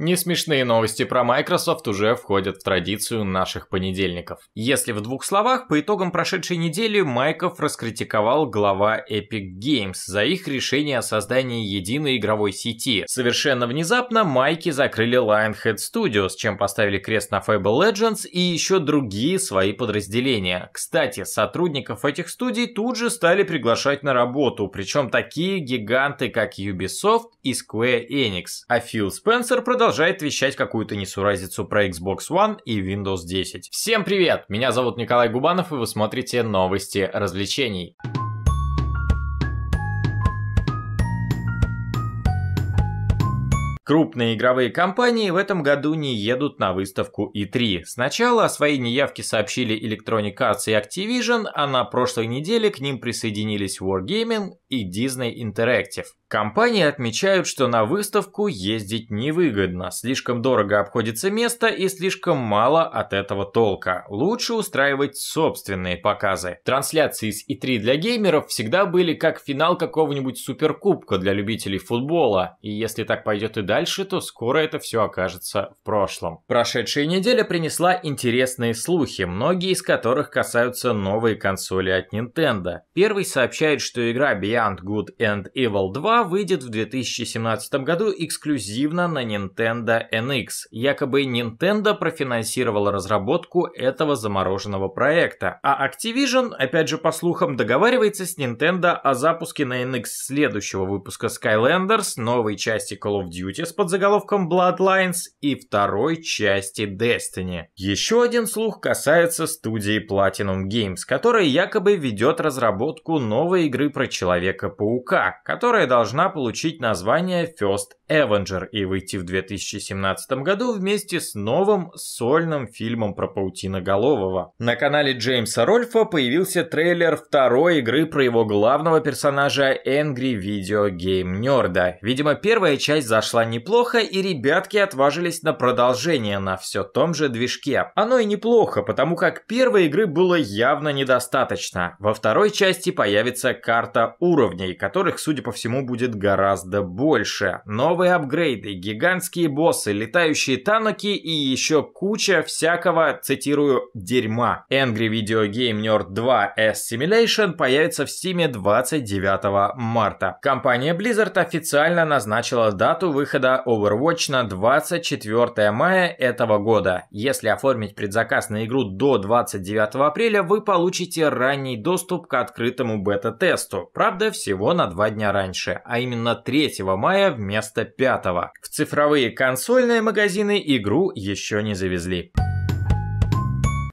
Несмешные новости про Microsoft уже входят в традицию наших понедельников. Если в двух словах, по итогам прошедшей недели Майков раскритиковал глава Epic Games за их решение о создании единой игровой сети. Совершенно внезапно Майки закрыли Lionhead Studios, чем поставили крест на Fable Legends и еще другие свои подразделения. Кстати, сотрудников этих студий тут же стали приглашать на работу, причем такие гиганты, как Ubisoft и Square Enix. А Фил Спенсер продолжал продолжает вещать какую-то несуразицу про Xbox One и Windows 10. Всем привет! Меня зовут Николай Губанов и вы смотрите новости развлечений. Крупные игровые компании в этом году не едут на выставку E3. Сначала о своей неявке сообщили Electronic Arts и Activision, а на прошлой неделе к ним присоединились Wargaming и Disney Interactive. Компании отмечают, что на выставку ездить невыгодно, слишком дорого обходится место и слишком мало от этого толка. Лучше устраивать собственные показы. Трансляции с E3 для геймеров всегда были как финал какого-нибудь суперкубка для любителей футбола, и если так пойдет и дальше, то скоро это все окажется в прошлом. Прошедшая неделя принесла интересные слухи, многие из которых касаются новой консоли от Nintendo. Первый сообщает, что игра Beyond вариант Good and Evil 2 выйдет в 2017 году эксклюзивно на Nintendo NX. Якобы Nintendo профинансировала разработку этого замороженного проекта, а Activision, опять же по слухам, договаривается с Nintendo о запуске на NX следующего выпуска Skylanders, новой части Call of Duty с подзаголовком Bloodlines и второй части Destiny. Еще один слух касается студии Platinum Games, которая якобы ведет разработку новой игры про человека Человека-паука, которая должна получить название First Avenger и выйти в 2017 году вместе с новым сольным фильмом про паутиноголового. На канале Джеймса Рольфа появился трейлер второй игры про его главного персонажа Angry Video Game Nerd. Видимо, первая часть зашла неплохо, и ребятки отважились на продолжение на все том же движке. Оно и неплохо, потому как первой игры было явно недостаточно. Во второй части появится карта Ур уровней, которых, судя по всему, будет гораздо больше. Новые апгрейды, гигантские боссы, летающие тануки и еще куча всякого, цитирую, дерьма. Angry Video Game Nerd 2 S Simulation появится в Steam 29 марта. Компания Blizzard официально назначила дату выхода Overwatch на 24 мая этого года. Если оформить предзаказ на игру до 29 апреля, вы получите ранний доступ к открытому бета-тесту. Правда, всего на два дня раньше, а именно 3 мая вместо 5. В цифровые консольные магазины игру еще не завезли.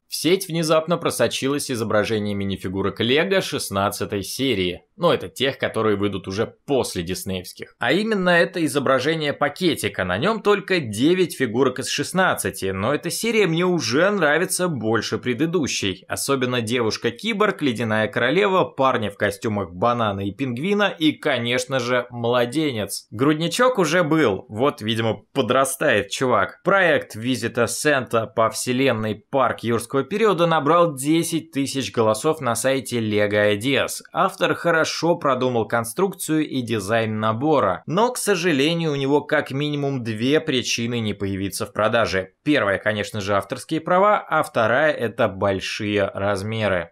В сеть внезапно просочилось изображение минифигурок Лего 16 серии но ну, это тех, которые выйдут уже после диснеевских. А именно это изображение пакетика, на нем только 9 фигурок из 16, но эта серия мне уже нравится больше предыдущей. Особенно девушка-киборг, ледяная королева, парни в костюмах банана и пингвина и, конечно же, младенец. Грудничок уже был, вот, видимо, подрастает чувак. Проект визита Сента по вселенной парк юрского периода набрал 10 тысяч голосов на сайте Lego Ideas. Автор хорошо хорошо продумал конструкцию и дизайн набора, но, к сожалению, у него как минимум две причины не появиться в продаже. Первая, конечно же, авторские права, а вторая – это большие размеры.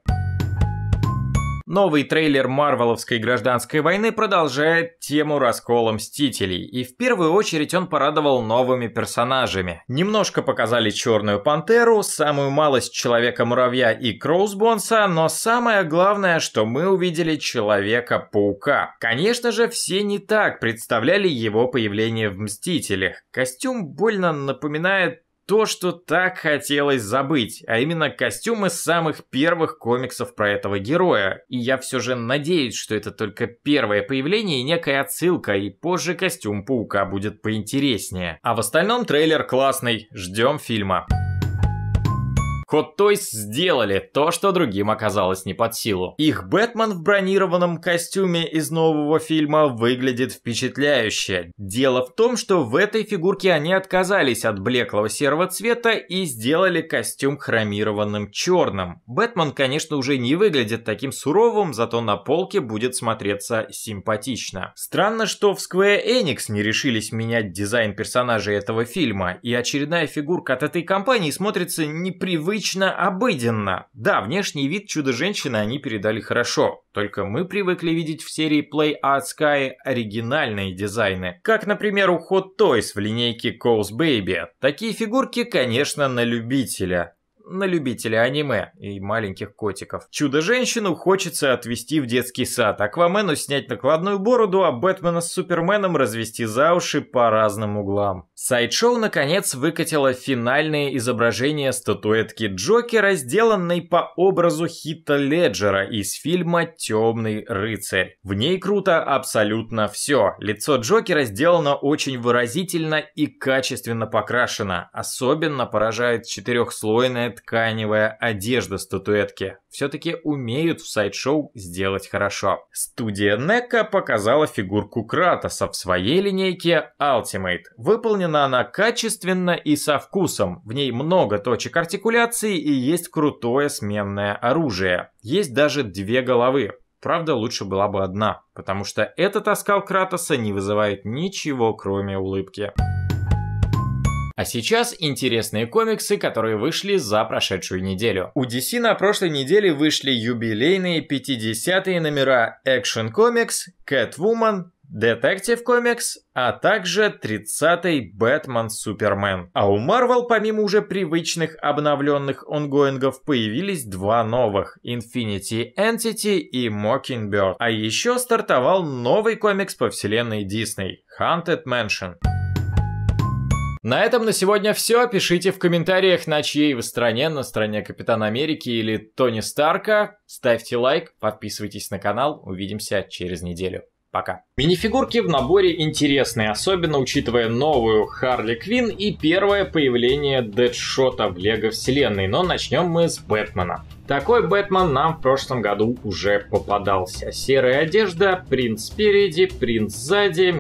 Новый трейлер Марвеловской гражданской войны продолжает тему раскола Мстителей, и в первую очередь он порадовал новыми персонажами. Немножко показали Черную Пантеру, самую малость Человека-муравья и Кроузбонса, но самое главное, что мы увидели Человека-паука. Конечно же, все не так представляли его появление в Мстителях. Костюм больно напоминает то, что так хотелось забыть, а именно костюмы самых первых комиксов про этого героя. И я все же надеюсь, что это только первое появление и некая отсылка, и позже костюм Паука будет поинтереснее. А в остальном трейлер классный, ждем фильма. Hot Toys сделали то, что другим оказалось не под силу. Их Бэтмен в бронированном костюме из нового фильма выглядит впечатляюще. Дело в том, что в этой фигурке они отказались от блеклого серого цвета и сделали костюм хромированным черным. Бэтмен, конечно, уже не выглядит таким суровым, зато на полке будет смотреться симпатично. Странно, что в Square Enix не решились менять дизайн персонажей этого фильма, и очередная фигурка от этой компании смотрится непривычно отлично обыденно. Да, внешний вид Чудо-женщины они передали хорошо, только мы привыкли видеть в серии Play Out Sky оригинальные дизайны, как, например, у Hot Toys в линейке Coast Baby. Такие фигурки, конечно, на любителя на любителя аниме и маленьких котиков. Чудо-женщину хочется отвести в детский сад, Аквамену снять накладную бороду, а Бэтмена с Суперменом развести за уши по разным углам. Сайдшоу наконец выкатило финальное изображение статуэтки Джокера, сделанной по образу Хита Леджера из фильма «Темный рыцарь». В ней круто абсолютно все. Лицо Джокера сделано очень выразительно и качественно покрашено. Особенно поражает четырехслойная тканевая одежда статуэтки. Все-таки умеют в сайт-шоу сделать хорошо. Студия NECA показала фигурку Кратоса в своей линейке Ultimate. Выполнена она качественно и со вкусом. В ней много точек артикуляции и есть крутое сменное оружие. Есть даже две головы. Правда, лучше была бы одна, потому что этот оскал Кратоса не вызывает ничего, кроме улыбки. А сейчас интересные комиксы, которые вышли за прошедшую неделю. У DC на прошлой неделе вышли юбилейные 50-е номера Action Comics, Catwoman, Detective Comics, а также 30-й Бэтмен Супермен. А у Marvel помимо уже привычных обновленных онгоингов появились два новых — Infinity Entity и Mockingbird. А еще стартовал новый комикс по вселенной Disney Haunted Mansion. На этом на сегодня все. Пишите в комментариях, на чьей вы стране, на стороне Капитана Америки или Тони Старка. Ставьте лайк, подписывайтесь на канал. Увидимся через неделю. Пока. Минифигурки в наборе интересные, особенно учитывая новую Харли Квин и первое появление Дэдшота в Лего Вселенной, но начнем мы с Бэтмена. Такой Бэтмен нам в прошлом году уже попадался. Серая одежда, принц спереди, принц сзади,